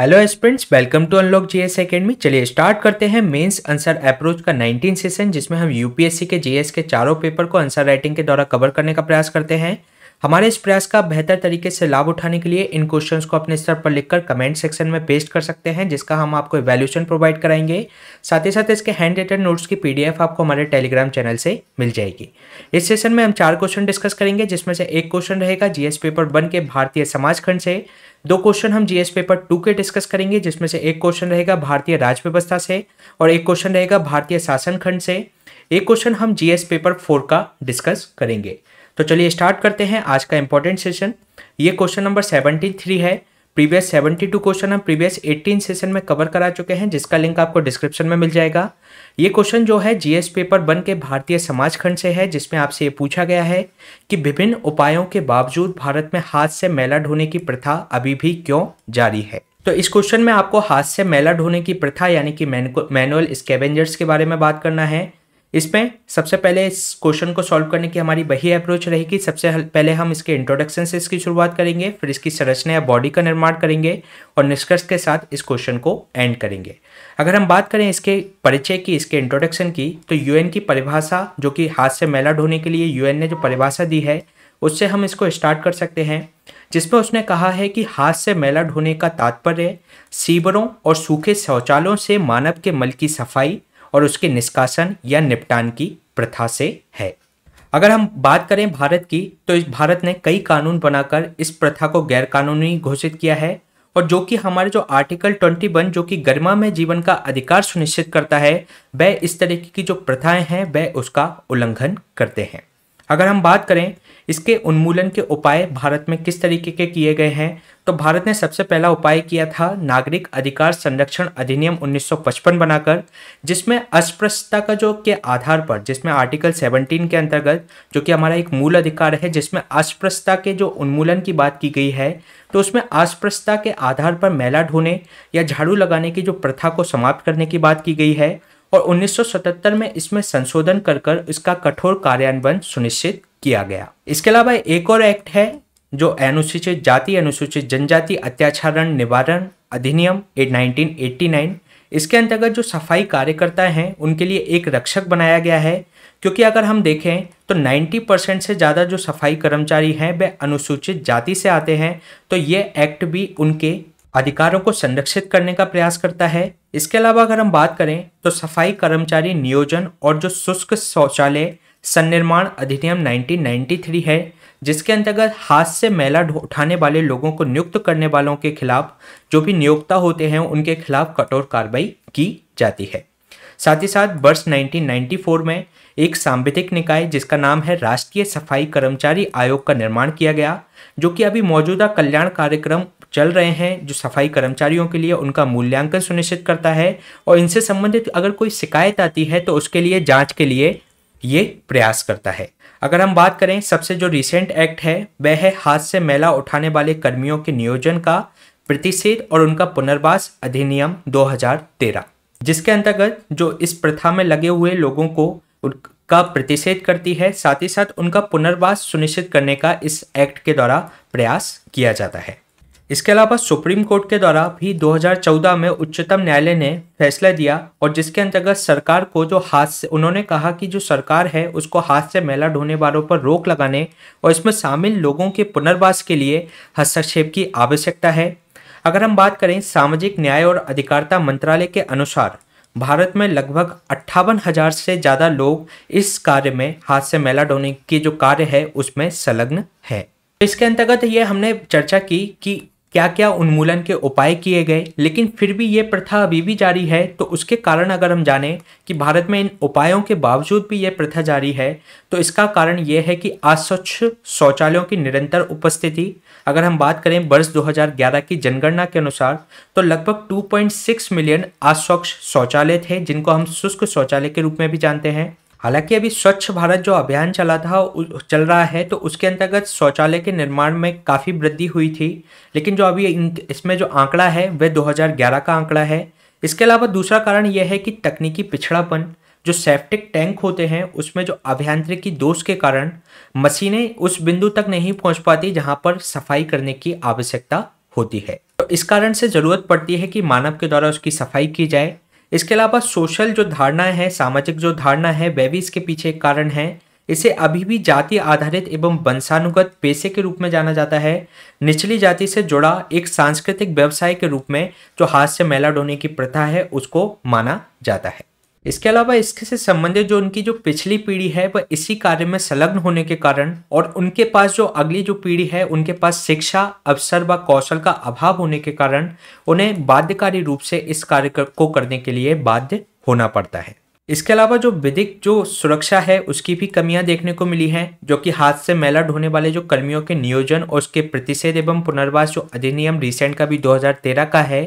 hello students welcome to unlock GS academy चलिए start करते हैं मेंस आंसर अप्रोच का 19 सेशन जिसमें हम यूपीएससी के जीएस के चारों पेपर को आंसर राइटिंग के द्वारा कवर करने का प्रयास करते हैं हमारे इस प्रयास का बेहतर तरीके से लाभ उठाने के लिए इन क्वेश्चन को अपने स्तर पर लिखकर कमेंट सेक्शन में पेस्ट कर सकते हैं जिसका हम आपको वैल्यूशन प्रोवाइड कराएंगे साथ ही साथ इसके हैंड रिटन नोट्स की पीडीएफ आपको हमारे टेलीग्राम चैनल से मिल जाएगी इस सेशन में हम चार क्वेश्चन डिस्कस करेंगे जिसमें से एक क्वेश्चन रहेगा जीएस पेपर वन के भारतीय समाज खंड से दो क्वेश्चन हम जीएस पेपर टू के डिस्कस करेंगे जिसमें से एक क्वेश्चन रहेगा भारतीय राज्य व्यवस्था से और एक क्वेश्चन रहेगा भारतीय शासन खंड से एक क्वेश्चन हम जीएस पेपर फोर का डिस्कस करेंगे तो चलिए स्टार्ट करते हैं आज का इंपॉर्टेंट सेशन ये क्वेश्चन नंबर सेवेंटी थ्री है प्रीवियस सेवेंटी टू क्वेश्चन हम प्रीवियस एटीन सेशन में कवर करा चुके हैं जिसका लिंक आपको डिस्क्रिप्शन में मिल जाएगा ये क्वेश्चन जो है जीएस पेपर वन के भारतीय समाज खंड से है जिसमें आपसे ये पूछा गया है कि विभिन्न उपायों के बावजूद भारत में हाथ से मैला ढोने की प्रथा अभी भी क्यों जारी है तो इस क्वेश्चन में आपको हाथ से मैला ढोने की प्रथा यानी कि मैनुअल स्केवेंजर्स के बारे में बात करना है इसमें सबसे पहले इस क्वेश्चन को सॉल्व करने की हमारी वही अप्रोच रहेगी सबसे पहले हम इसके इंट्रोडक्शन से इसकी शुरुआत करेंगे फिर इसकी संरचना या बॉडी का निर्माण करेंगे और निष्कर्ष के साथ इस क्वेश्चन को एंड करेंगे अगर हम बात करें इसके परिचय की इसके इंट्रोडक्शन की तो यूएन की परिभाषा जो कि हाथ से मैला ढोने के लिए यूएन ने जो परिभाषा दी है उससे हम इसको स्टार्ट कर सकते हैं जिसमें उसने कहा है कि हाथ से मैला ढोने का तात्पर्य सीवरों और सूखे शौचालयों से मानव के मल की सफाई और उसके निष्कासन या निपटान की प्रथा से है अगर हम बात करें भारत की तो इस भारत ने कई कानून बनाकर इस प्रथा को गैरकानूनी घोषित किया है और जो कि हमारे जो आर्टिकल 21 जो कि गरिमा में जीवन का अधिकार सुनिश्चित करता है वह इस तरीके की जो प्रथाएं हैं वह उसका उल्लंघन करते हैं अगर हम बात करें इसके उन्मूलन के उपाय भारत में किस तरीके के किए गए हैं तो भारत ने सबसे पहला उपाय किया था नागरिक अधिकार संरक्षण अधिनियम 1955 बनाकर जिसमें अस्पृश्यता का जो के आधार पर जिसमें आर्टिकल 17 के अंतर्गत जो कि हमारा एक मूल अधिकार है जिसमें अस्पृश्यता के जो उन्मूलन की बात की गई है तो उसमें अस्पृश्यता के आधार पर मेला ढोने या झाड़ू लगाने की जो प्रथा को समाप्त करने की बात की गई है और 1977 में इसमें संशोधन कर कर इसका कठोर कार्यान्वयन सुनिश्चित किया गया इसके अलावा एक और एक्ट है जो अनुसूचित जाति अनुसूचित जनजाति अत्याचारण निवारण अधिनियम 1989 इसके अंतर्गत जो सफाई कार्यकर्ता हैं उनके लिए एक रक्षक बनाया गया है क्योंकि अगर हम देखें तो 90 परसेंट से ज़्यादा जो सफाई कर्मचारी हैं वे अनुसूचित जाति से आते हैं तो ये एक्ट भी उनके अधिकारों को संरक्षित करने का प्रयास करता है इसके अलावा अगर हम बात करें तो सफाई कर्मचारी नियोजन और जो शुष्क शौचालय सन्निर्माण अधिनियम 1993 है जिसके अंतर्गत हाथ से मैला उठाने वाले लोगों को नियुक्त करने वालों के खिलाफ जो भी नियोक्ता होते हैं उनके खिलाफ कठोर कार्रवाई की जाती है साथ ही साथ वर्ष 1994 में एक सांविधिक निकाय जिसका नाम है राष्ट्रीय सफाई कर्मचारी आयोग का निर्माण किया गया जो कि अभी मौजूदा कल्याण कार्यक्रम चल रहे हैं जो सफाई कर्मचारियों के लिए उनका मूल्यांकन सुनिश्चित करता है और इनसे संबंधित अगर कोई शिकायत आती है तो उसके लिए जांच के लिए ये प्रयास करता है अगर हम बात करें सबसे जो रिसेंट एक्ट है वह है हाथ से मैला उठाने वाले कर्मियों के नियोजन का प्रतिषेध और उनका पुनर्वास अधिनियम 2013 जिसके अंतर्गत जो इस प्रथा में लगे हुए लोगों को का प्रतिषेध करती है साथ ही साथ उनका पुनर्वास सुनिश्चित करने का इस एक्ट के द्वारा प्रयास किया जाता है इसके अलावा सुप्रीम कोर्ट के द्वारा भी 2014 में उच्चतम न्यायालय ने फैसला दिया और जिसके अंतर्गत सरकार को जो हाथ से उन्होंने कहा कि जो सरकार है उसको हाथ से मैला ढोने वालों पर रोक लगाने और इसमें शामिल लोगों के पुनर्वास के लिए हस्तक्षेप की आवश्यकता है अगर हम बात करें सामाजिक न्याय और अधिकारिता मंत्रालय के अनुसार भारत में लगभग अट्ठावन हजार से ज़्यादा लोग इस कार्य में हाथ से मैला ढोने की जो कार्य है उसमें संलग्न है इसके अंतर्गत ये हमने चर्चा की कि क्या क्या उन्मूलन के उपाय किए गए लेकिन फिर भी ये प्रथा अभी भी जारी है तो उसके कारण अगर हम जाने कि भारत में इन उपायों के बावजूद भी ये प्रथा जारी है तो इसका कारण ये है कि अस्वच्छ शौचालयों की निरंतर उपस्थिति अगर हम बात करें वर्ष 2011 की जनगणना के अनुसार तो लगभग 2.6 मिलियन अस्वच्छ शौचालय थे जिनको हम शुष्क शौचालय के रूप में भी जानते हैं हालांकि अभी स्वच्छ भारत जो अभियान चला था चल रहा है तो उसके अंतर्गत शौचालय के निर्माण में काफ़ी वृद्धि हुई थी लेकिन जो अभी इसमें जो आंकड़ा है वह 2011 का आंकड़ा है इसके अलावा दूसरा कारण यह है कि तकनीकी पिछड़ापन जो सेप्टिक टैंक होते हैं उसमें जो अभियांत्रिकी दोष के कारण मशीनें उस बिंदु तक नहीं पहुंच पाती जहां पर सफाई करने की आवश्यकता होती है तो इस कारण से ज़रूरत पड़ती है कि मानव के द्वारा उसकी सफाई की जाए इसके अलावा सोशल जो धारणा है सामाजिक जो धारणा है वह भी इसके पीछे एक कारण है इसे अभी भी जाति आधारित एवं वंशानुगत पेशे के रूप में जाना जाता है निचली जाति से जुड़ा एक सांस्कृतिक व्यवसाय के रूप में जो हाथ से मेला डोने की प्रथा है उसको माना जाता है इसके अलावा इसके से संबंधित जो उनकी जो पिछली पीढ़ी है वह इसी कार्य में संलग्न होने के कारण और उनके पास जो अगली जो पीढ़ी है उनके पास शिक्षा अवसर व कौशल का अभाव होने के कारण उन्हें बाध्यकारी रूप से इस कार्य को करने के लिए बाध्य होना पड़ता है इसके अलावा जो विधिक जो सुरक्षा है उसकी भी कमियां देखने को मिली हैं जो कि हाथ से मैला ढोने वाले जो कर्मियों के नियोजन और उसके प्रतिषेध एवं पुनर्वास जो अधिनियम रिसेंट का भी 2013 का है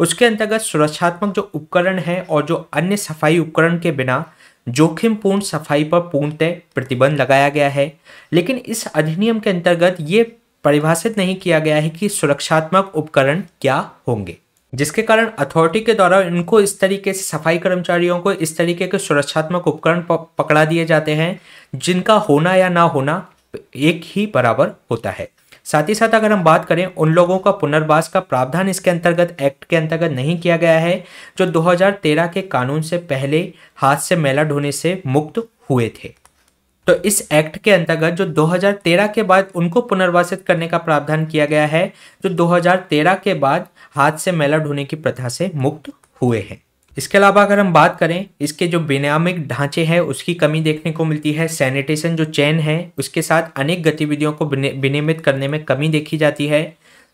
उसके अंतर्गत सुरक्षात्मक जो उपकरण हैं और जो अन्य सफाई उपकरण के बिना जोखिमपूर्ण सफाई पर पूर्णतः प्रतिबंध लगाया गया है लेकिन इस अधिनियम के अंतर्गत ये परिभाषित नहीं किया गया है कि सुरक्षात्मक उपकरण क्या होंगे जिसके कारण अथॉरिटी के द्वारा इनको इस तरीके से सफाई कर्मचारियों को इस तरीके के सुरक्षात्मक उपकरण पकड़ा दिए जाते हैं जिनका होना या ना होना एक ही बराबर होता है साथ ही साथ अगर हम बात करें उन लोगों का पुनर्वास का प्रावधान इसके अंतर्गत एक्ट के अंतर्गत नहीं किया गया है जो 2013 के कानून से पहले हाथ से मैला ढोने से मुक्त हुए थे तो इस एक्ट के अंतर्गत जो 2013 के बाद उनको पुनर्वासित करने का प्रावधान किया गया है जो 2013 के बाद हाथ से मैला ढोने की प्रथा से मुक्त हुए हैं इसके अलावा अगर हम बात करें इसके जो बेनामिक ढांचे हैं उसकी कमी देखने को मिलती है सैनिटेशन जो चैन है उसके साथ अनेक गतिविधियों को विनियमित करने में कमी देखी जाती है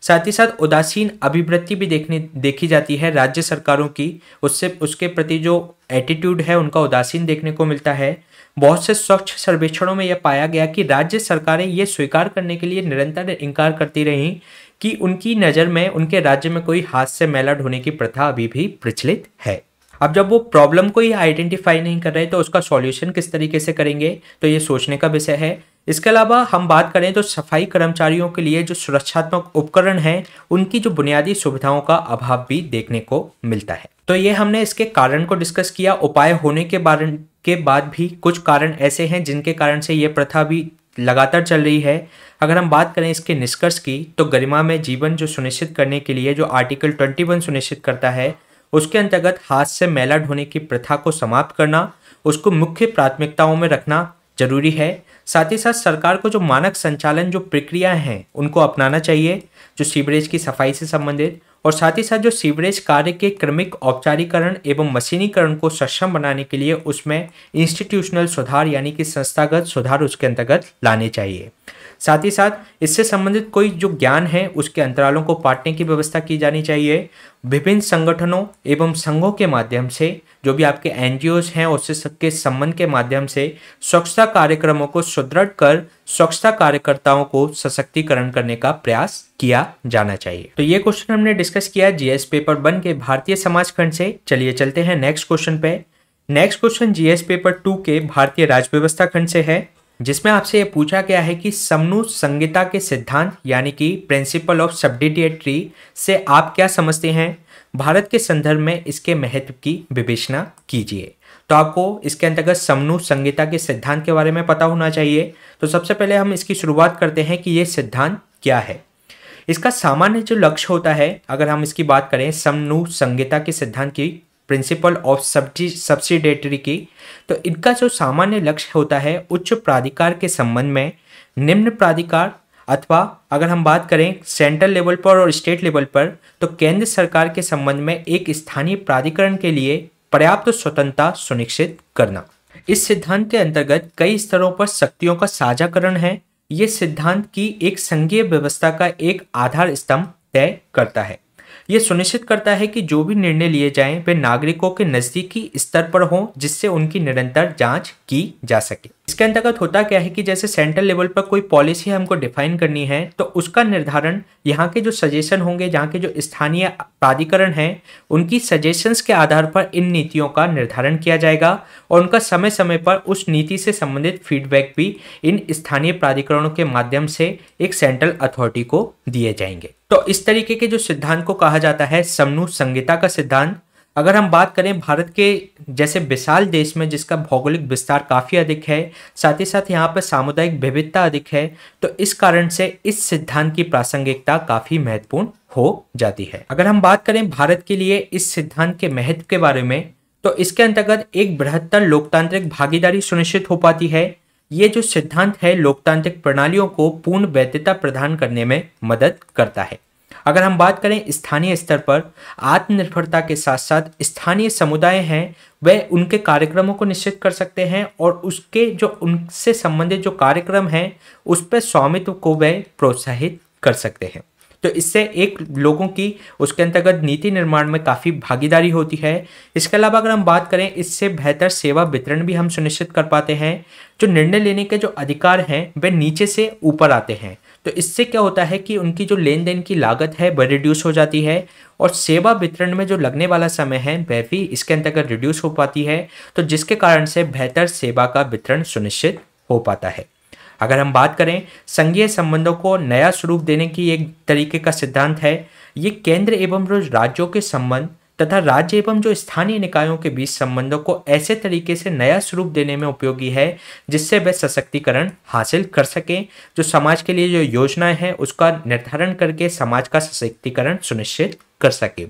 साथ ही साथ उदासीन अभिवृत्ति भी देखने देखी जाती है राज्य सरकारों की उससे उसके प्रति जो एटीट्यूड है उनका उदासीन देखने को मिलता है बहुत से स्वच्छ सर्वेक्षणों में यह पाया गया कि राज्य सरकारें ये स्वीकार करने के लिए निरंतर इनकार करती रहीं कि उनकी नज़र में उनके राज्य में कोई हाथ से मैला ढोने की प्रथा अभी भी प्रचलित है अब जब वो प्रॉब्लम को ही आइडेंटिफाई नहीं कर रहे तो उसका सॉल्यूशन किस तरीके से करेंगे तो ये सोचने का विषय है इसके अलावा हम बात करें तो सफाई कर्मचारियों के लिए जो सुरक्षात्मक उपकरण हैं उनकी जो बुनियादी सुविधाओं का अभाव भी देखने को मिलता है तो ये हमने इसके कारण को डिस्कस किया उपाय होने के बारे के बाद भी कुछ कारण ऐसे हैं जिनके कारण से ये प्रथा भी लगातार चल रही है अगर हम बात करें इसके निष्कर्ष की तो गरिमा में जीवन जो सुनिश्चित करने के लिए जो आर्टिकल 21 सुनिश्चित करता है उसके अंतर्गत हाथ से मैला ढोने की प्रथा को समाप्त करना उसको मुख्य प्राथमिकताओं में रखना जरूरी है साथ ही साथ सरकार को जो मानक संचालन जो प्रक्रियाएं हैं उनको अपनाना चाहिए जो सीवरेज की सफाई से संबंधित और साथ ही साथ जो सीवरेज कार्य के क्रमिक औपचारीकरण एवं मशीनीकरण को सक्षम बनाने के लिए उसमें इंस्टीट्यूशनल सुधार यानी कि संस्थागत सुधार उसके अंतर्गत लाने चाहिए साथ ही साथ इससे संबंधित कोई जो ज्ञान है उसके अंतरालों को पाटने की व्यवस्था की जानी चाहिए विभिन्न संगठनों एवं संघों के माध्यम से जो भी आपके एन हैं उससे सबके संबंध के माध्यम से स्वच्छता कार्यक्रमों को सुदृढ़ कर स्वच्छता कार्यकर्ताओं को सशक्तिकरण करने का प्रयास किया जाना चाहिए तो ये क्वेश्चन हमने डिस्कस किया जीएस पेपर वन के भारतीय समाज खंड से चलिए चलते हैं नेक्स्ट क्वेश्चन पे next question GS paper two के भारतीय राज्य व्यवस्था खंड से है जिसमें आपसे ये पूछा गया है कि समनु संहिता के सिद्धांत यानी कि प्रिंसिपल ऑफ सब्डिडिएटरी से आप क्या समझते हैं भारत के संदर्भ में इसके महत्व की विवेचना कीजिए तो आपको इसके अंतर्गत समनु संगीता के सिद्धांत के बारे में पता होना चाहिए तो सबसे पहले हम इसकी शुरुआत करते हैं कि ये सिद्धांत क्या है इसका सामान्य जो लक्ष्य होता है अगर हम इसकी बात करें समनु संगीता के सिद्धांत की प्रिंसिपल ऑफ सब्जी सब्सिडेटरी की तो इनका जो सामान्य लक्ष्य होता है उच्च प्राधिकार के संबंध में निम्न प्राधिकार अथवा अगर हम बात करें सेंट्रल लेवल पर और स्टेट लेवल पर तो केंद्र सरकार के संबंध में एक स्थानीय प्राधिकरण के लिए पर्याप्त स्वतंत्रता सुनिश्चित करना इस सिद्धांत के अंतर्गत कई स्तरों पर शक्तियों का साझाकरण है ये सिद्धांत की एक संघीय व्यवस्था का एक आधार स्तंभ तय करता है ये सुनिश्चित करता है कि जो भी निर्णय लिए जाएं वे नागरिकों के नज़दीकी स्तर पर हों जिससे उनकी निरंतर जांच की जा सके इसके अंतर्गत होता क्या है कि जैसे सेंट्रल लेवल पर कोई पॉलिसी हमको डिफाइन करनी है तो उसका निर्धारण यहाँ के जो सजेशन होंगे यहाँ के जो स्थानीय प्राधिकरण हैं उनकी सजेशंस के आधार पर इन नीतियों का निर्धारण किया जाएगा और उनका समय समय पर उस नीति से संबंधित फीडबैक भी इन स्थानीय प्राधिकरणों के माध्यम से एक सेंट्रल अथॉरिटी को दिए जाएंगे तो इस तरीके के जो सिद्धांत को कहा जाता है समनु संहिता का सिद्धांत अगर हम बात करें भारत के जैसे विशाल देश में जिसका भौगोलिक विस्तार काफ़ी अधिक है साथ ही साथ यहाँ पर सामुदायिक विविधता अधिक है तो इस कारण से इस सिद्धांत की प्रासंगिकता काफ़ी महत्वपूर्ण हो जाती है अगर हम बात करें भारत के लिए इस सिद्धांत के महत्व के बारे में तो इसके अंतर्गत एक बृहत्तर लोकतांत्रिक भागीदारी सुनिश्चित हो पाती है ये जो सिद्धांत है लोकतांत्रिक प्रणालियों को पूर्ण वैधता प्रदान करने में मदद करता है अगर हम बात करें स्थानीय स्तर पर आत्मनिर्भरता के साथ साथ स्थानीय समुदाय हैं वह उनके कार्यक्रमों को निश्चित कर सकते हैं और उसके जो उनसे संबंधित जो कार्यक्रम हैं उस पर स्वामित्व को वह प्रोत्साहित कर सकते हैं तो इससे एक लोगों की उसके अंतर्गत नीति निर्माण में काफ़ी भागीदारी होती है इसके अलावा अगर हम बात करें इससे बेहतर सेवा वितरण भी हम सुनिश्चित कर पाते हैं जो निर्णय लेने के जो अधिकार हैं वे नीचे से ऊपर आते हैं तो इससे क्या होता है कि उनकी जो लेन देन की लागत है वह रिड्यूस हो जाती है और सेवा वितरण में जो लगने वाला समय है वह भी इसके अंतर्गत रिड्यूस हो पाती है तो जिसके कारण से बेहतर सेवा का वितरण सुनिश्चित हो पाता है अगर हम बात करें संघीय संबंधों को नया स्वरूप देने की एक तरीके का सिद्धांत है ये केंद्र एवं राज्यों के संबंध तथा राज्य एवं जो स्थानीय निकायों के बीच संबंधों को ऐसे तरीके से नया स्वरूप देने में उपयोगी है जिससे वे सशक्तिकरण हासिल कर सकें जो समाज के लिए जो योजनाएं हैं उसका निर्धारण करके समाज का सशक्तिकरण सुनिश्चित कर सके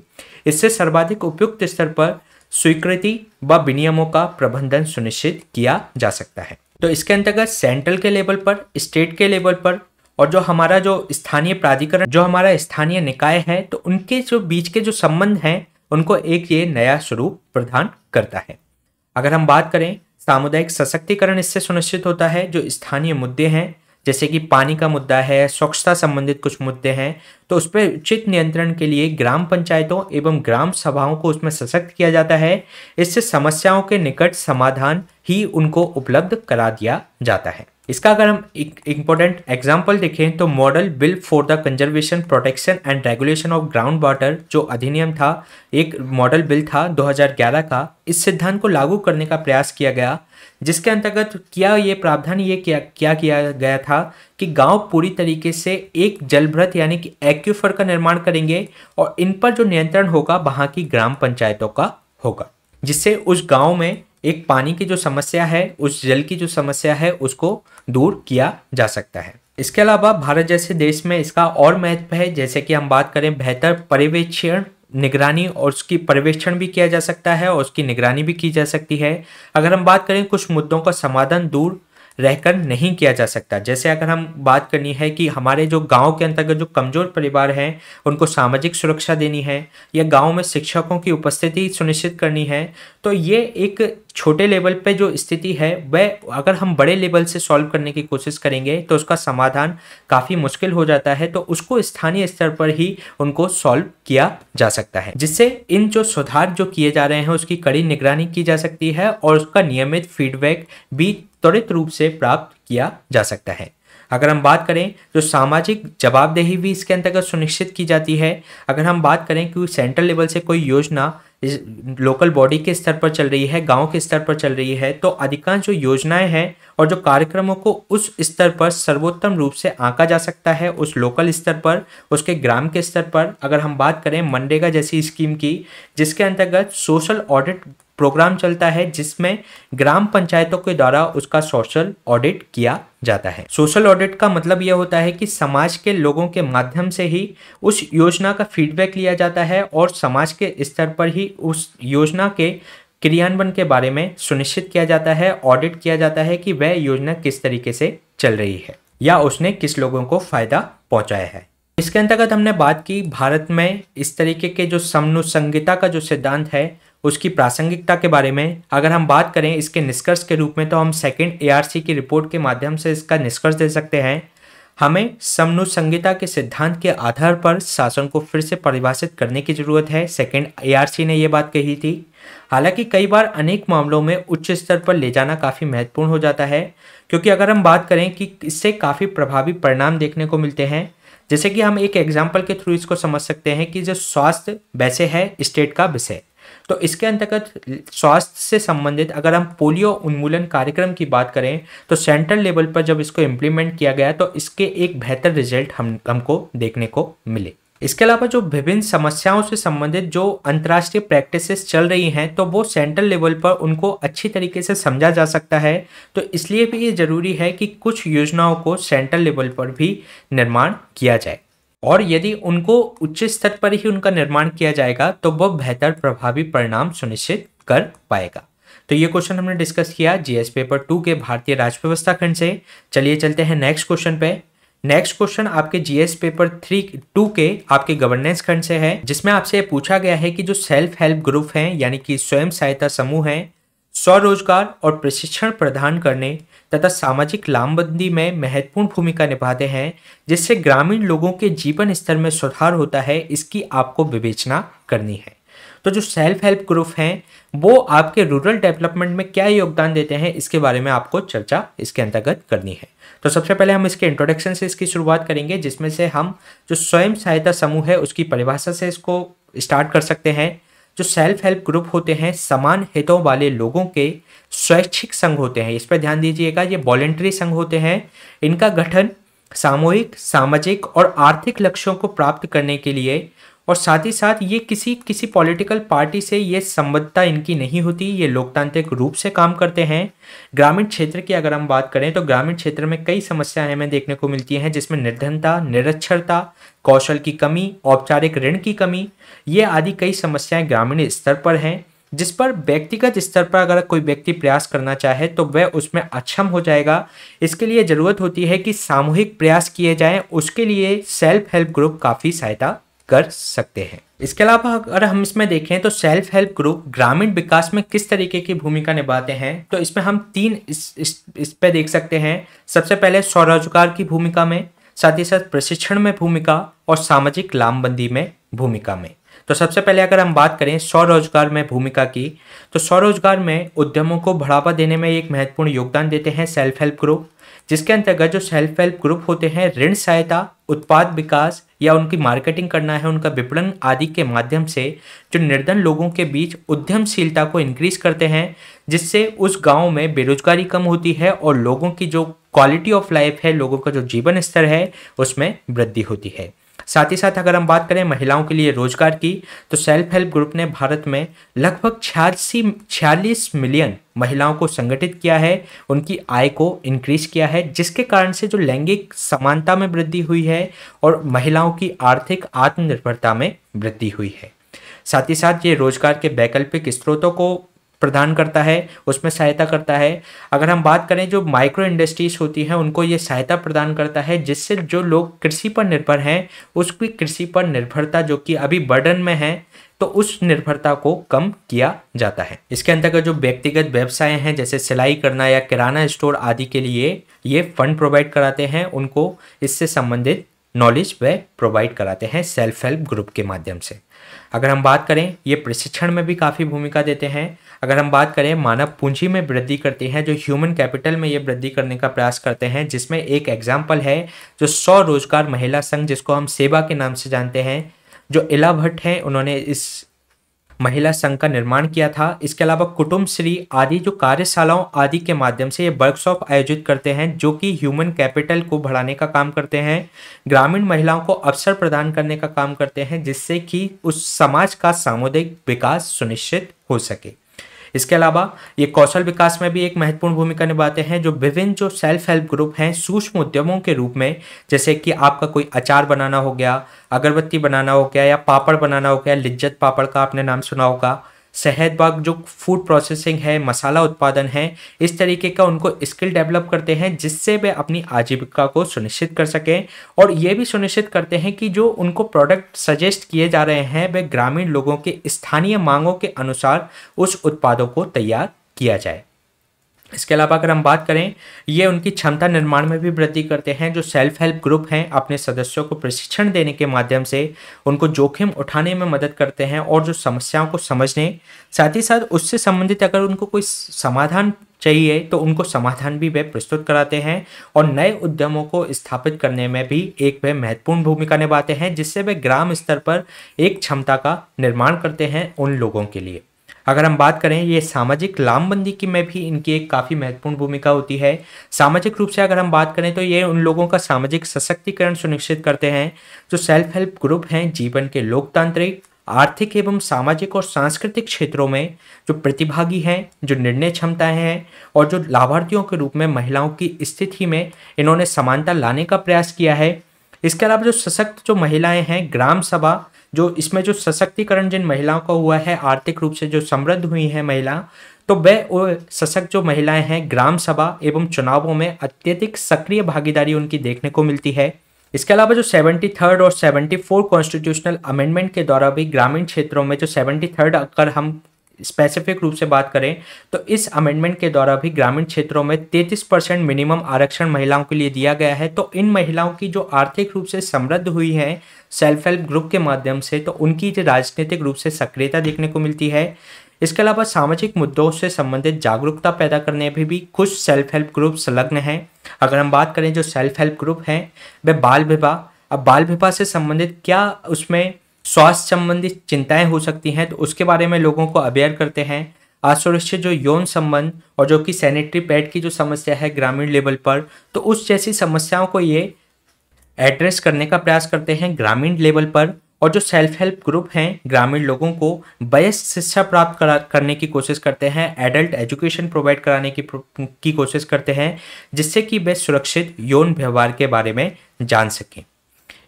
इससे सर्वाधिक उपयुक्त स्तर पर स्वीकृति व विनियमों का प्रबंधन सुनिश्चित किया जा सकता है तो इसके अंतर्गत सेंट्रल के लेवल पर स्टेट के लेवल पर और जो हमारा जो स्थानीय प्राधिकरण जो हमारा स्थानीय निकाय है तो उनके जो बीच के जो संबंध हैं उनको एक ये नया स्वरूप प्रदान करता है अगर हम बात करें सामुदायिक सशक्तिकरण इससे सुनिश्चित होता है जो स्थानीय मुद्दे हैं जैसे कि पानी का मुद्दा है स्वच्छता संबंधित कुछ मुद्दे हैं तो उस पर उचित नियंत्रण के लिए ग्राम पंचायतों एवं ग्राम सभाओं को उसमें सशक्त किया जाता है इससे समस्याओं के निकट समाधान ही उनको उपलब्ध करा दिया जाता है इसका अगर हम एक इम्पोर्टेंट एग्जाम्पल देखें तो model bill for the conservation protection and regulation of ground water जो अधिनियम था एक मॉडल बिल था 2011 का इस सिद्धांत को लागू करने का प्रयास किया गया जिसके अंतर्गत किया ये प्रावधान ये क्या क्या किया गया था कि गांव पूरी तरीके से एक जलभ्रत यानी कि एक्यूफर का निर्माण करेंगे और इन पर जो नियंत्रण होगा वहाँ की ग्राम पंचायतों का होगा जिससे उस गाँव में एक पानी की जो समस्या है उस जल की जो समस्या है उसको दूर किया जा सकता है इसके अलावा भारत जैसे देश में इसका और महत्व है जैसे कि हम बात करें बेहतर पर्यवेक्षण निगरानी और उसकी पर्यवेक्षण भी किया जा सकता है और उसकी निगरानी भी की जा सकती है अगर हम बात करें कुछ मुद्दों का समाधान दूर रहकर नहीं किया जा सकता जैसे अगर हम बात करनी है कि हमारे जो गांव के अंतर्गत जो कमज़ोर परिवार हैं उनको सामाजिक सुरक्षा देनी है या गांव में शिक्षकों की उपस्थिति सुनिश्चित करनी है तो ये एक छोटे लेवल पे जो स्थिति है वह अगर हम बड़े लेवल से सॉल्व करने की कोशिश करेंगे तो उसका समाधान काफ़ी मुश्किल हो जाता है तो उसको स्थानीय स्तर पर ही उनको सॉल्व किया जा सकता है जिससे इन जो सुधार जो किए जा रहे हैं उसकी कड़ी निगरानी की जा सकती है और उसका नियमित फीडबैक भी त्वरित रूप से प्राप्त किया जा सकता है अगर हम बात करें तो सामाजिक जवाबदेही भी इसके अंतर्गत सुनिश्चित की जाती है अगर हम बात करें कि सेंट्रल लेवल से कोई योजना लोकल बॉडी के स्तर पर चल रही है गांव के स्तर पर चल रही है तो अधिकांश जो योजनाएं हैं और जो कार्यक्रमों को उस स्तर पर सर्वोत्तम रूप से आंका जा सकता है उस लोकल स्तर पर उसके ग्राम के स्तर पर अगर हम बात करें मनरेगा जैसी स्कीम की जिसके अंतर्गत सोशल ऑडिट प्रोग्राम चलता है जिसमें ग्राम पंचायतों के द्वारा उसका सोशल ऑडिट किया जाता है सोशल ऑडिट का मतलब यह होता है कि समाज के लोगों के माध्यम से ही उस योजना का फीडबैक लिया जाता है और समाज के स्तर पर ही उस योजना के क्रियान्वयन के बारे में सुनिश्चित किया जाता है ऑडिट किया जाता है कि वह योजना किस तरीके से चल रही है या उसने किस लोगों को फायदा पहुंचाया है इसके अंतर्गत हमने बात की भारत में इस तरीके के जो समनुसंगिता का जो सिद्धांत है उसकी प्रासंगिकता के बारे में अगर हम बात करें इसके निष्कर्ष के रूप में तो हम सेकेंड ए की रिपोर्ट के माध्यम से इसका निष्कर्ष दे सकते हैं हमें समनुसंगिता के सिद्धांत के आधार पर शासन को फिर से परिभाषित करने की जरूरत है सेकेंड ए ने ये बात कही थी हालांकि कई बार अनेक मामलों में उच्च स्तर पर ले जाना काफ़ी महत्वपूर्ण हो जाता है क्योंकि अगर हम बात करें कि इससे काफ़ी प्रभावी परिणाम देखने को मिलते हैं जैसे कि हम एक एग्जाम्पल के थ्रू इसको समझ सकते हैं कि जो स्वास्थ्य वैसे है स्टेट का विषय तो इसके अंतर्गत स्वास्थ्य से संबंधित अगर हम पोलियो उन्मूलन कार्यक्रम की बात करें तो सेंट्रल लेवल पर जब इसको इम्प्लीमेंट किया गया तो इसके एक बेहतर रिजल्ट हम हमको देखने को मिले इसके अलावा जो विभिन्न समस्याओं से संबंधित जो अंतर्राष्ट्रीय प्रैक्टिसेस चल रही हैं तो वो सेंट्रल लेवल पर उनको अच्छी तरीके से समझा जा सकता है तो इसलिए भी ये ज़रूरी है कि कुछ योजनाओं को सेंट्रल लेवल पर भी निर्माण किया जाए और यदि उनको उच्च स्तर पर ही उनका निर्माण किया जाएगा तो वह बेहतर प्रभावी परिणाम सुनिश्चित कर पाएगा तो ये क्वेश्चन हमने डिस्कस किया जीएस पेपर टू के भारतीय राजव्यवस्था खंड से चलिए चलते हैं नेक्स्ट क्वेश्चन पे नेक्स्ट क्वेश्चन आपके जीएस पेपर थ्री टू के आपके गवर्नेंस खंड से है जिसमें आपसे पूछा गया है कि जो सेल्फ हेल्प ग्रुप हैं यानी कि स्वयं सहायता समूह हैं स्वरोजगार और प्रशिक्षण प्रदान करने तथा सामाजिक लामबंदी में महत्वपूर्ण भूमिका निभाते हैं जिससे ग्रामीण लोगों के जीवन स्तर में सुधार होता है इसकी आपको विवेचना करनी है तो जो सेल्फ हेल्प ग्रुप हैं वो आपके रूरल डेवलपमेंट में क्या योगदान देते हैं इसके बारे में आपको चर्चा इसके अंतर्गत करनी है तो सबसे पहले हम इसके इंट्रोडक्शन से इसकी शुरुआत करेंगे जिसमें से हम जो स्वयं सहायता समूह है उसकी परिभाषा से इसको स्टार्ट कर सकते हैं जो सेल्फ हेल्प ग्रुप होते हैं समान हितों वाले लोगों के स्वैच्छिक संघ होते हैं इस पर ध्यान दीजिएगा ये वॉलेंट्री संघ होते हैं इनका गठन सामूहिक सामाजिक और आर्थिक लक्ष्यों को प्राप्त करने के लिए और साथ ही साथ ये किसी किसी पॉलिटिकल पार्टी से ये संबद्धता इनकी नहीं होती ये लोकतांत्रिक रूप से काम करते हैं ग्रामीण क्षेत्र की अगर हम बात करें तो ग्रामीण क्षेत्र में कई समस्याएं हमें देखने को मिलती हैं जिसमें निर्धनता निरक्षरता कौशल की कमी औपचारिक ऋण की कमी ये आदि कई समस्याएँ ग्रामीण स्तर पर हैं जिस पर व्यक्तिगत स्तर पर अगर कोई व्यक्ति प्रयास करना चाहे तो वह उसमें अक्षम हो जाएगा इसके लिए ज़रूरत होती है कि सामूहिक प्रयास किए जाएं उसके लिए सेल्फ हेल्प ग्रुप काफ़ी सहायता कर सकते हैं इसके अलावा अगर हम इसमें देखें तो सेल्फ हेल्प ग्रुप ग्रामीण विकास में किस तरीके की भूमिका निभाते हैं तो इसमें हम तीन इस इस, इस पे देख सकते हैं सबसे पहले स्वरोजगार की भूमिका में साथ ही साथ प्रशिक्षण में भूमिका और सामाजिक लामबंदी में भूमिका में तो सबसे पहले अगर हम बात करें स्वरोजगार में भूमिका की तो स्वरोजगार में उद्यमों को बढ़ावा देने में एक महत्वपूर्ण योगदान देते हैं सेल्फ हेल्प ग्रुप जिसके अंतर्गत जो सेल्फ हेल्प ग्रुप होते हैं ऋण सहायता उत्पाद विकास या उनकी मार्केटिंग करना है उनका विपणन आदि के माध्यम से जो निर्धन लोगों के बीच उद्यमशीलता को इंक्रीज करते हैं जिससे उस गांव में बेरोजगारी कम होती है और लोगों की जो क्वालिटी ऑफ लाइफ है लोगों का जो जीवन स्तर है उसमें वृद्धि होती है साथ ही साथ अगर हम बात करें महिलाओं के लिए रोजगार की तो सेल्फ हेल्प ग्रुप ने भारत में लगभग छियासी छियालीस मिलियन महिलाओं को संगठित किया है उनकी आय को इंक्रीज किया है जिसके कारण से जो लैंगिक समानता में वृद्धि हुई है और महिलाओं की आर्थिक आत्मनिर्भरता में वृद्धि हुई है साथ ही साथ ये रोजगार के वैकल्पिक स्रोतों को प्रदान करता है उसमें सहायता करता है अगर हम बात करें जो माइक्रो इंडस्ट्रीज होती हैं उनको ये सहायता प्रदान करता है जिससे जो लोग कृषि पर निर्भर हैं उसकी कृषि पर निर्भरता जो कि अभी बर्डन में है तो उस निर्भरता को कम किया जाता है इसके अंतर्गत जो व्यक्तिगत व्यवसाय हैं जैसे सिलाई करना या किराना स्टोर आदि के लिए ये फंड प्रोवाइड कराते हैं उनको इससे संबंधित नॉलेज वह प्रोवाइड कराते हैं सेल्फ हेल्प ग्रुप के माध्यम से अगर हम बात करें ये प्रशिक्षण में भी काफ़ी भूमिका देते हैं अगर हम बात करें मानव पूंजी में वृद्धि करते हैं जो ह्यूमन कैपिटल में ये वृद्धि करने का प्रयास करते हैं जिसमें एक एग्जाम्पल है जो सौ रोजगार महिला संघ जिसको हम सेवा के नाम से जानते हैं जो इला भट्ट हैं उन्होंने इस महिला संघ का निर्माण किया था इसके अलावा कुटुम्ब श्री आदि जो कार्यशालाओं आदि के माध्यम से ये वर्कशॉप आयोजित करते हैं जो कि ह्यूमन कैपिटल को बढ़ाने का काम करते हैं ग्रामीण महिलाओं को अवसर प्रदान करने का काम करते हैं जिससे कि उस समाज का सामुदायिक विकास सुनिश्चित हो सके इसके अलावा ये कौशल विकास में भी एक महत्वपूर्ण भूमिका निभाते हैं जो विभिन्न जो सेल्फ हेल्प ग्रुप हैं सूक्ष्म उद्यमों के रूप में जैसे कि आपका कोई अचार बनाना हो गया अगरबत्ती बनाना हो गया या पापड़ बनाना हो गया लिज्जत पापड़ का आपने नाम सुना होगा शहद बाग जो फूड प्रोसेसिंग है मसाला उत्पादन है इस तरीके का उनको स्किल डेवलप करते हैं जिससे वे अपनी आजीविका को सुनिश्चित कर सकें और ये भी सुनिश्चित करते हैं कि जो उनको प्रोडक्ट सजेस्ट किए जा रहे हैं वे ग्रामीण लोगों के स्थानीय मांगों के अनुसार उस उत्पादों को तैयार किया जाए इसके अलावा अगर हम बात करें ये उनकी क्षमता निर्माण में भी वृद्धि करते हैं जो सेल्फ हेल्प ग्रुप हैं अपने सदस्यों को प्रशिक्षण देने के माध्यम से उनको जोखिम उठाने में मदद करते हैं और जो समस्याओं को समझने साथ ही साथ उससे संबंधित अगर उनको कोई समाधान चाहिए तो उनको समाधान भी वे प्रस्तुत कराते हैं और नए उद्यमों को स्थापित करने में भी एक वे महत्वपूर्ण भूमिका निभाते हैं जिससे वे ग्राम स्तर पर एक क्षमता का निर्माण करते हैं उन लोगों के लिए अगर हम बात करें ये सामाजिक लामबंदी की में भी इनकी एक काफ़ी महत्वपूर्ण भूमिका होती है सामाजिक रूप से अगर हम बात करें तो ये उन लोगों का सामाजिक सशक्तिकरण सुनिश्चित करते हैं जो सेल्फ हेल्प ग्रुप हैं जीवन के लोकतांत्रिक आर्थिक एवं सामाजिक और सांस्कृतिक क्षेत्रों में जो प्रतिभागी हैं जो निर्णय क्षमताएं हैं और जो लाभार्थियों के रूप में महिलाओं की स्थिति में इन्होंने समानता लाने का प्रयास किया है इसके अलावा जो सशक्त जो महिलाएं हैं ग्राम सभा जो इसमें जो सशक्तिकरण जिन महिलाओं का हुआ है आर्थिक रूप से जो समृद्ध हुई है महिला तो वे सशक्त जो महिलाएं हैं ग्राम सभा एवं चुनावों में अत्यधिक सक्रिय भागीदारी उनकी देखने को मिलती है इसके अलावा जो सेवेंटी थर्ड और सेवेंटी फोर कॉन्स्टिट्यूशनल अमेंडमेंट के द्वारा भी ग्रामीण क्षेत्रों में जो सेवेंटी थर्ड अगर हम स्पेसिफिक रूप से बात करें तो इस अमेंडमेंट के द्वारा भी ग्रामीण क्षेत्रों में 33 परसेंट मिनिमम आरक्षण महिलाओं के लिए दिया गया है तो इन महिलाओं की जो आर्थिक रूप से समृद्ध हुई है सेल्फ हेल्प ग्रुप के माध्यम से तो उनकी जो राजनीतिक रूप से सक्रियता देखने को मिलती है इसके अलावा सामाजिक मुद्दों से संबंधित जागरूकता पैदा करने में भी कुछ सेल्फ हेल्प ग्रुप संलग्न हैं अगर हम बात करें जो सेल्फ हेल्प ग्रुप हैं वे बाल विवाह अब बाल विवाह से संबंधित क्या उसमें स्वास्थ्य संबंधित चिंताएं हो सकती हैं तो उसके बारे में लोगों को अवेयर करते हैं असुरक्षित जो यौन संबंध और जो कि सैनिटरी पैड की जो समस्या है ग्रामीण लेवल पर तो उस जैसी समस्याओं को ये एड्रेस करने का प्रयास करते हैं ग्रामीण लेवल पर और जो सेल्फ हेल्प ग्रुप हैं ग्रामीण लोगों को वयस्क शिक्षा प्राप्त करा करने की कोशिश करते हैं एडल्ट एजुकेशन प्रोवाइड कराने की की कोशिश करते हैं जिससे कि वे सुरक्षित यौन व्यवहार के बारे में जान सकें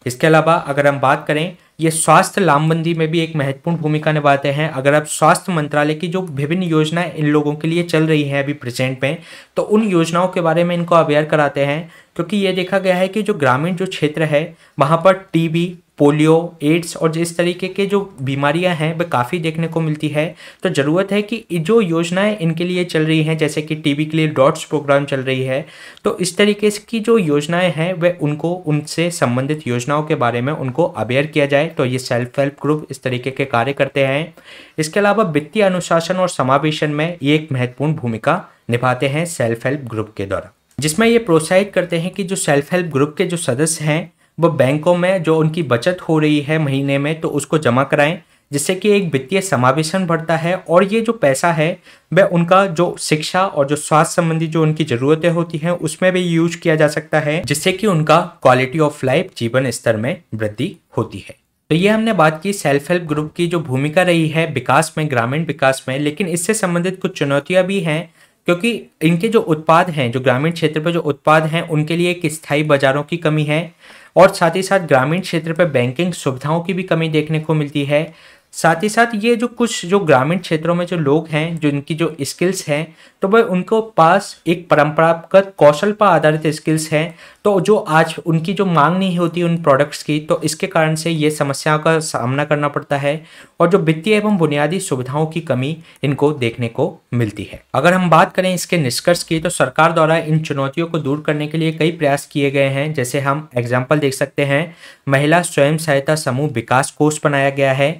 इसके अलावा अगर हम बात करें ये स्वास्थ्य लामबंदी में भी एक महत्वपूर्ण भूमिका निभाते हैं अगर आप स्वास्थ्य मंत्रालय की जो विभिन्न योजनाएं इन लोगों के लिए चल रही हैं अभी प्रेजेंट में तो उन योजनाओं के बारे में इनको अवेयर कराते हैं क्योंकि ये देखा गया है कि जो ग्रामीण जो क्षेत्र है वहाँ पर टीबी पोलियो एड्स और इस तरीके के जो बीमारियां हैं वे काफ़ी देखने को मिलती है तो ज़रूरत है कि जो योजनाएं इनके लिए चल रही हैं जैसे कि टीबी के लिए डॉट्स प्रोग्राम चल रही है तो इस तरीके की जो योजनाएं हैं वे उनको उनसे संबंधित योजनाओं के बारे में उनको अवेयर किया जाए तो ये सेल्फ हेल्प ग्रुप इस तरीके के कार्य करते हैं इसके अलावा वित्तीय अनुशासन और समावेशन में ये एक महत्वपूर्ण भूमिका निभाते हैं सेल्फ हेल्प ग्रुप के द्वारा जिसमें ये प्रोत्साहित करते हैं कि जो सेल्फ हेल्प ग्रुप के जो सदस्य हैं वो बैंकों में जो उनकी बचत हो रही है महीने में तो उसको जमा कराएं जिससे कि एक वित्तीय समावेशन बढ़ता है और ये जो पैसा है वह उनका जो शिक्षा और जो स्वास्थ्य संबंधी जो उनकी ज़रूरतें होती हैं उसमें भी यूज किया जा सकता है जिससे कि उनका क्वालिटी ऑफ लाइफ जीवन स्तर में वृद्धि होती है तो ये हमने बात की सेल्फ हेल्प ग्रुप की जो भूमिका रही है विकास में ग्रामीण विकास में लेकिन इससे संबंधित कुछ चुनौतियाँ भी हैं क्योंकि इनके जो उत्पाद हैं जो ग्रामीण क्षेत्र पर जो उत्पाद हैं उनके लिए एक स्थायी बाज़ारों की कमी है और साथ ही साथ ग्रामीण क्षेत्र पर बैंकिंग सुविधाओं की भी कमी देखने को मिलती है साथ ही साथ ये जो कुछ जो ग्रामीण क्षेत्रों में जो लोग हैं जो इनकी जो स्किल्स हैं तो वह उनको पास एक परंपरागत कौशल पर आधारित स्किल्स हैं तो जो आज उनकी जो मांग नहीं होती उन प्रोडक्ट्स की तो इसके कारण से ये समस्याओं का सामना करना पड़ता है और जो वित्तीय एवं बुनियादी सुविधाओं की कमी इनको देखने को मिलती है अगर हम बात करें इसके निष्कर्ष की तो सरकार द्वारा इन चुनौतियों को दूर करने के लिए कई प्रयास किए गए हैं जैसे हम एग्जाम्पल देख सकते हैं महिला स्वयं सहायता समूह विकास कोष बनाया गया है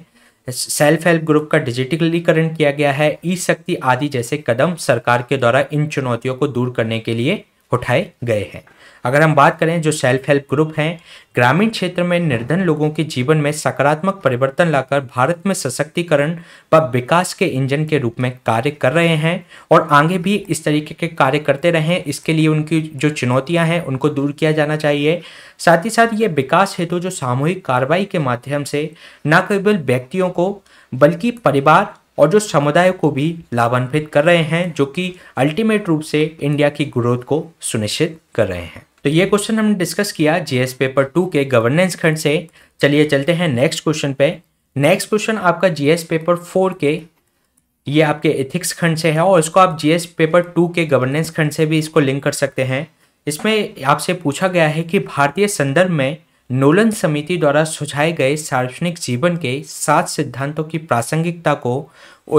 सेल्फ हेल्प ग्रुप का डिजिटलीकरण किया गया है ई शक्ति आदि जैसे कदम सरकार के द्वारा इन चुनौतियों को दूर करने के लिए उठाए गए हैं अगर हम बात करें जो सेल्फ हेल्प ग्रुप हैं ग्रामीण क्षेत्र में निर्धन लोगों के जीवन में सकारात्मक परिवर्तन लाकर भारत में सशक्तिकरण व विकास के इंजन के रूप में कार्य कर रहे हैं और आगे भी इस तरीके के कार्य करते रहें इसके लिए उनकी जो चुनौतियां हैं उनको दूर किया जाना चाहिए साथ ही साथ ये विकास हेतु जो सामूहिक कार्रवाई के माध्यम से न केवल व्यक्तियों को बल्कि परिवार और जो समुदाय को भी लाभान्वित कर रहे हैं जो कि अल्टीमेट रूप से इंडिया की ग्रोथ को सुनिश्चित कर रहे हैं तो ये क्वेश्चन हमने डिस्कस किया जीएस पेपर टू के गवर्नेंस खंड से चलिए चलते हैं नेक्स्ट क्वेश्चन पे नेक्स्ट क्वेश्चन आपका जीएस पेपर फोर के ये आपके एथिक्स खंड से है और इसको आप जीएस पेपर टू के गवर्नेंस खंड से भी इसको लिंक कर सकते हैं इसमें आपसे पूछा गया है कि भारतीय संदर्भ में नोलन समिति द्वारा सुझाए गए सार्वजनिक जीवन के सात सिद्धांतों की प्रासंगिकता को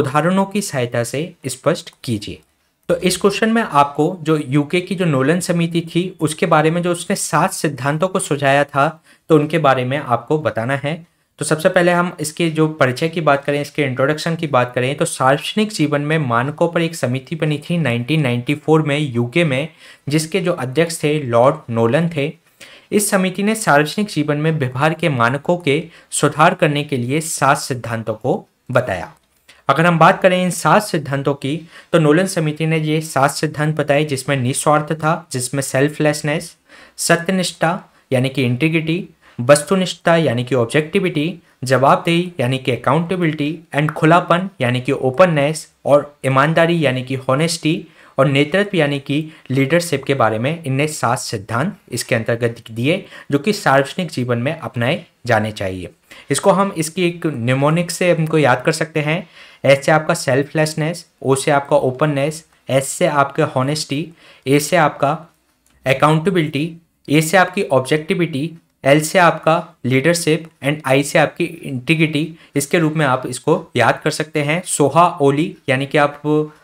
उदाहरणों की सहायता से स्पष्ट कीजिए तो इस क्वेश्चन में आपको जो यूके की जो नोलन समिति थी उसके बारे में जो उसने सात सिद्धांतों को सुझाया था तो उनके बारे में आपको बताना है तो सबसे पहले हम इसके जो परिचय की बात करें इसके इंट्रोडक्शन की बात करें तो सार्वजनिक जीवन में मानकों पर एक समिति बनी थी 1994 में यूके में जिसके जो अध्यक्ष थे लॉर्ड नोलन थे इस समिति ने सार्वजनिक जीवन में व्यवहार के मानकों के सुधार करने के लिए सात सिद्धांतों को बताया अगर हम बात करें इन सात सिद्धांतों की तो नोलन समिति ने ये सात सिद्धांत बताए जिसमें निस्वार्थ था जिसमें सेल्फलेसनेस सत्यनिष्ठा यानी कि इंटीग्रिटी वस्तुनिष्ठता यानी कि ऑब्जेक्टिविटी जवाबदेही यानी कि अकाउंटेबिलिटी एंड खुलापन यानी कि ओपननेस और ईमानदारी यानी कि होनेस्टी और नेतृत्व यानी कि लीडरशिप के बारे में इनने सात सिद्धांत इसके अंतर्गत दिए जो कि सार्वजनिक जीवन में अपनाए जाने चाहिए इसको हम इसकी एक न्यूमोनिक से हमको याद कर सकते हैं एस से आपका सेल्फलेसनेस ओ से आपका ओपननेस एस से आपका हॉनेस्टी ए से आपका अकाउंटेबिलिटी ए से आपकी ऑब्जेक्टिविटी एल से आपका लीडरशिप एंड आई से आपकी इंटीग्रिटी इसके रूप में आप इसको याद कर सकते हैं सोहा ओली यानी कि आप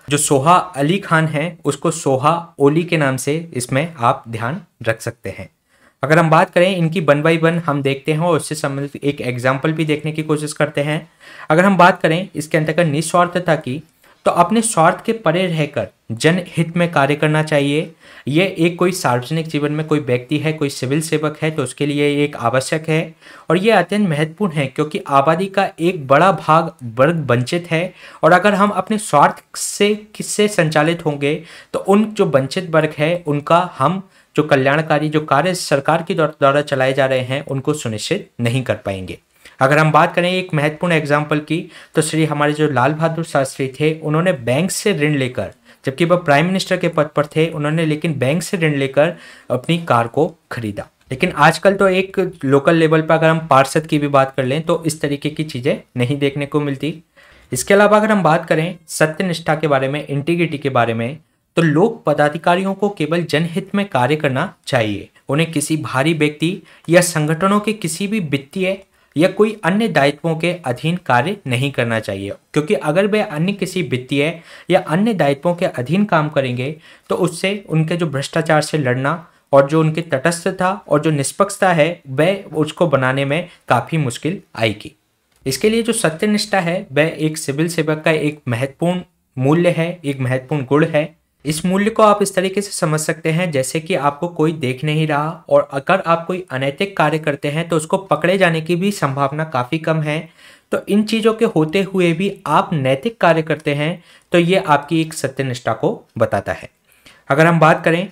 जो सोहा अली खान हैं उसको सोहा ओली के नाम से इसमें आप ध्यान रख सकते हैं अगर हम बात करें इनकी वन बाई वन हम देखते हैं और उससे संबंधित एक एग्जाम्पल भी देखने की कोशिश करते हैं अगर हम बात करें इसके अंतर्गत निस्वार्थता की तो अपने स्वार्थ के परे रहकर जनहित में कार्य करना चाहिए यह एक कोई सार्वजनिक जीवन में कोई व्यक्ति है कोई सिविल सेवक है तो उसके लिए एक आवश्यक है और यह अत्यंत महत्वपूर्ण है क्योंकि आबादी का एक बड़ा भाग वर्ग वंचित है और अगर हम अपने स्वार्थ से किससे संचालित होंगे तो उन जो वंचित वर्ग है उनका हम जो कल्याणकारी जो कार्य सरकार की द्वारा चलाए जा रहे हैं उनको सुनिश्चित नहीं कर पाएंगे अगर हम बात करें एक महत्वपूर्ण एग्जाम्पल की तो श्री हमारे जो लाल बहादुर शास्त्री थे उन्होंने बैंक से ऋण लेकर जबकि वह प्राइम मिनिस्टर के पद पर थे उन्होंने लेकिन बैंक से ऋण लेकर अपनी कार को खरीदा लेकिन आजकल तो एक लोकल लेवल पर अगर हम पार्षद की भी बात कर लें तो इस तरीके की चीज़ें नहीं देखने को मिलती इसके अलावा अगर हम बात करें सत्यनिष्ठा के बारे में इंटीग्रिटी के बारे में तो लोक पदाधिकारियों को केवल जनहित में कार्य करना चाहिए उन्हें किसी भारी व्यक्ति या संगठनों के किसी भी वित्तीय या कोई अन्य दायित्वों के अधीन कार्य नहीं करना चाहिए क्योंकि अगर वे अन्य किसी वित्तीय या अन्य दायित्वों के अधीन काम करेंगे तो उससे उनके जो भ्रष्टाचार से लड़ना और जो उनकी तटस्थता और जो निष्पक्षता है वह उसको बनाने में काफ़ी मुश्किल आएगी इसके लिए जो सत्यनिष्ठा है वह एक सिविल सेवक का एक महत्वपूर्ण मूल्य है एक महत्वपूर्ण गुण है इस मूल्य को आप इस तरीके से समझ सकते हैं जैसे कि आपको कोई देख नहीं रहा और अगर आप कोई अनैतिक कार्य करते हैं तो उसको पकड़े जाने की भी संभावना काफ़ी कम है तो इन चीज़ों के होते हुए भी आप नैतिक कार्य करते हैं तो ये आपकी एक सत्यनिष्ठा को बताता है अगर हम बात करें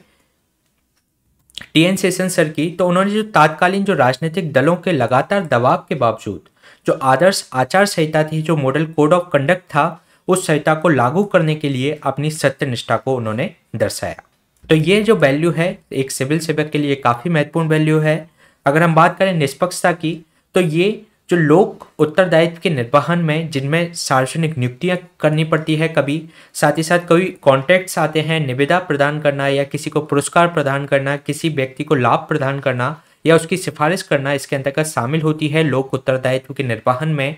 टी एन सेशन सर की तो उन्होंने जो तात्कालीन जो राजनीतिक दलों के लगातार दबाव के बावजूद जो आदर्श आचार संहिता थी जो मॉडल कोड ऑफ कंडक्ट था उस संहिता को लागू करने के लिए अपनी सत्य निष्ठा को उन्होंने दर्शाया तो ये जो वैल्यू है एक सिविल सेवक के लिए काफ़ी महत्वपूर्ण वैल्यू है अगर हम बात करें निष्पक्षता की तो ये जो लोक उत्तरदायित्व के निर्वहन में जिनमें सार्वजनिक नियुक्तियां करनी पड़ती है कभी साथ ही साथ कभी कॉन्ट्रैक्ट्स आते हैं निविदा प्रदान करना या किसी को पुरस्कार प्रदान करना किसी व्यक्ति को लाभ प्रदान करना या उसकी सिफारिश करना इसके अंतर्गत शामिल होती है लोक उत्तरदायित्व के निर्वहन में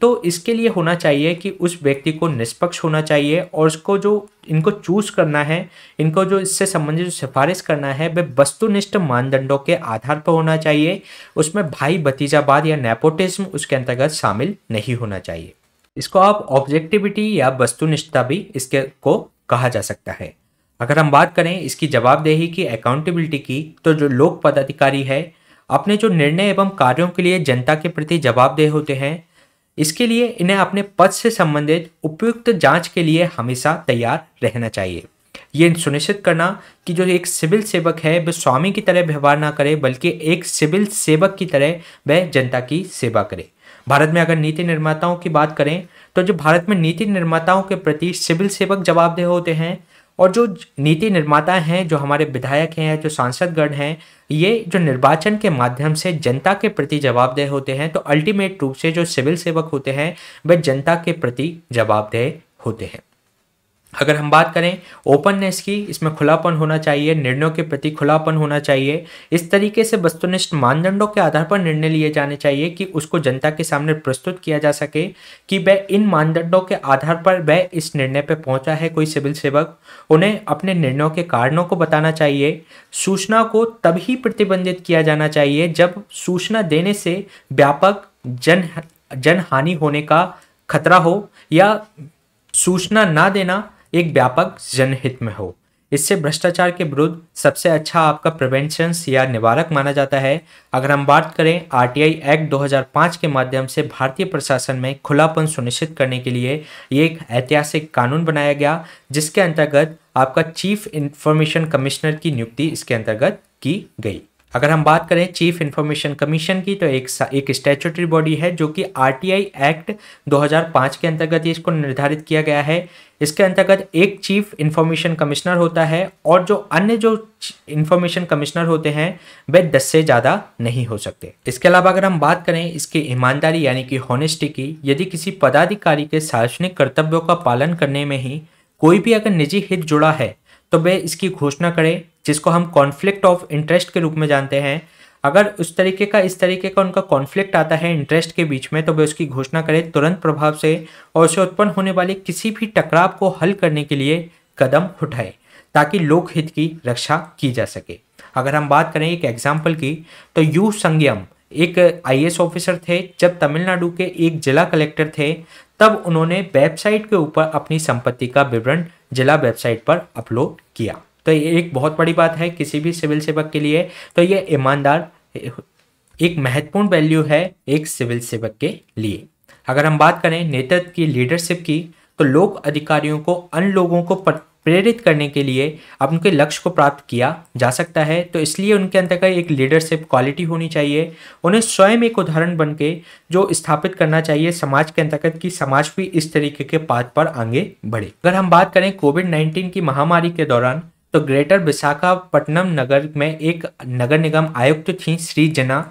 तो इसके लिए होना चाहिए कि उस व्यक्ति को निष्पक्ष होना चाहिए और उसको जो इनको चूज करना है इनको जो इससे संबंधित जो सिफारिश करना है वह वस्तुनिष्ठ मानदंडों के आधार पर होना चाहिए उसमें भाई भतीजावाद या नेपोटिज्म उसके अंतर्गत शामिल नहीं होना चाहिए इसको आप ऑब्जेक्टिविटी या वस्तुनिष्ठता भी इसके को कहा जा सकता है अगर हम बात करें इसकी जवाबदेही की अकाउंटेबिलिटी की तो जो लोक पदाधिकारी है अपने जो निर्णय एवं कार्यों के लिए जनता के प्रति जवाबदेह होते हैं इसके लिए इन्हें अपने पद से संबंधित उपयुक्त जांच के लिए हमेशा तैयार रहना चाहिए ये सुनिश्चित करना कि जो एक सिविल सेवक है वह स्वामी की तरह व्यवहार ना करे बल्कि एक सिविल सेवक की तरह वह जनता की सेवा करे भारत में अगर नीति निर्माताओं की बात करें तो जो भारत में नीति निर्माताओं के प्रति सिविल सेवक जवाबदेह होते हैं और जो नीति निर्माता हैं जो हमारे विधायक हैं जो सांसदगण हैं ये जो निर्वाचन के माध्यम से जनता के प्रति जवाबदेह होते हैं तो अल्टीमेट रूप से जो सिविल सेवक होते हैं वे जनता के प्रति जवाबदेह होते हैं अगर हम बात करें ओपननेस की इसमें खुलापन होना चाहिए निर्णयों के प्रति खुलापन होना चाहिए इस तरीके से वस्तुनिष्ठ मानदंडों के आधार पर निर्णय लिए जाने चाहिए कि उसको जनता के सामने प्रस्तुत किया जा सके कि वह इन मानदंडों के आधार पर वह इस निर्णय पर पहुंचा है कोई सिविल सेवक उन्हें अपने निर्णयों के कारणों को बताना चाहिए सूचना को तभी प्रतिबंधित किया जाना चाहिए जब सूचना देने से व्यापक जन जनहानि होने का खतरा हो या सूचना ना देना एक व्यापक जनहित में हो इससे भ्रष्टाचार के विरुद्ध सबसे अच्छा आपका प्रिवेंशन या निवारक माना जाता है अगर हम बात करें आरटीआई एक्ट 2005 के माध्यम से भारतीय प्रशासन में खुलापन सुनिश्चित करने के लिए ये एक ऐतिहासिक कानून बनाया गया जिसके अंतर्गत आपका चीफ इंफॉर्मेशन कमिश्नर की नियुक्ति इसके अंतर्गत की गई अगर हम बात करें चीफ इन्फॉर्मेशन कमीशन की तो एक एक स्टैचुटरी बॉडी है जो कि आरटीआई एक्ट 2005 के अंतर्गत इसको निर्धारित किया गया है इसके अंतर्गत एक चीफ इन्फॉर्मेशन कमिश्नर होता है और जो अन्य जो इन्फॉर्मेशन कमिश्नर होते हैं वे दस से ज़्यादा नहीं हो सकते इसके अलावा अगर हम बात करें इसकी ईमानदारी यानी कि होनेस्टी की यदि किसी पदाधिकारी के सार्वजनिक कर्तव्यों का पालन करने में ही कोई भी अगर निजी हित जुड़ा है तो वे इसकी घोषणा करें जिसको हम कॉन्फ्लिक्ट ऑफ इंटरेस्ट के रूप में जानते हैं अगर उस तरीके का इस तरीके का उनका कॉन्फ्लिक्ट आता है इंटरेस्ट के बीच में तो वे उसकी घोषणा करें तुरंत प्रभाव से और उसे उत्पन्न होने वाले किसी भी टकराव को हल करने के लिए कदम उठाए ताकि लोकहित की रक्षा की जा सके अगर हम बात करें एक एग्जाम्पल की तो यू संयम एक आईएएस ऑफिसर थे जब तमिलनाडु के एक जिला कलेक्टर थे तब उन्होंने वेबसाइट के ऊपर अपनी संपत्ति का विवरण जिला वेबसाइट पर अपलोड किया तो ये एक बहुत बड़ी बात है किसी भी सिविल सेवक के लिए तो ये ईमानदार एक महत्वपूर्ण वैल्यू है एक सिविल सेवक के लिए अगर हम बात करें नेतृत्व की लीडरशिप की तो लोक अधिकारियों को अन्य लोगों को प्रेरित करने के लिए अब उनके लक्ष्य को प्राप्त किया जा सकता है तो इसलिए उनके अंतर्गत एक लीडरशिप क्वालिटी होनी चाहिए उन्हें स्वयं एक उदाहरण बन के जो स्थापित करना चाहिए समाज के अंतर्गत कि समाज भी इस तरीके के पाथ पर आगे बढ़े अगर हम बात करें कोविड नाइन्टीन की महामारी के दौरान तो ग्रेटर विशाखापट्टनम नगर में एक नगर निगम आयुक्त थी श्री जना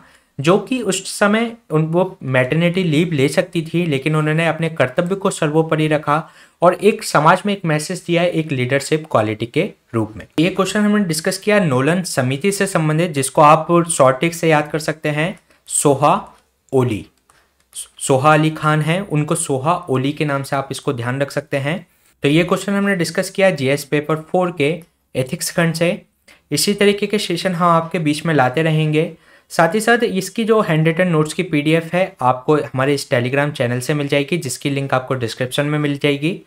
जो कि उस समय उन वो मैटर्निटी लीव ले सकती थी लेकिन उन्होंने अपने कर्तव्य को सर्वोपरि रखा और एक समाज में एक मैसेज दिया है एक लीडरशिप क्वालिटी के रूप में ये क्वेश्चन हमने डिस्कस किया नोलन समिति से संबंधित जिसको आप शॉर्टिक से याद कर सकते हैं सोहा ओली सोहा अली खान है उनको सोहा ओली के नाम से आप इसको ध्यान रख सकते हैं तो ये क्वेश्चन हमने डिस्कस किया जीएस पेपर फोर के एथिक्स खंड से इसी तरीके के सेशन हम आपके बीच में लाते रहेंगे साथ ही साथ इसकी जो हैंड रिटन नोट्स की पीडीएफ है आपको हमारे इस टेलीग्राम चैनल से मिल जाएगी जिसकी लिंक आपको डिस्क्रिप्शन में मिल जाएगी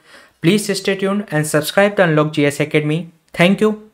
please stay tune and subscribe to unlock G S thank you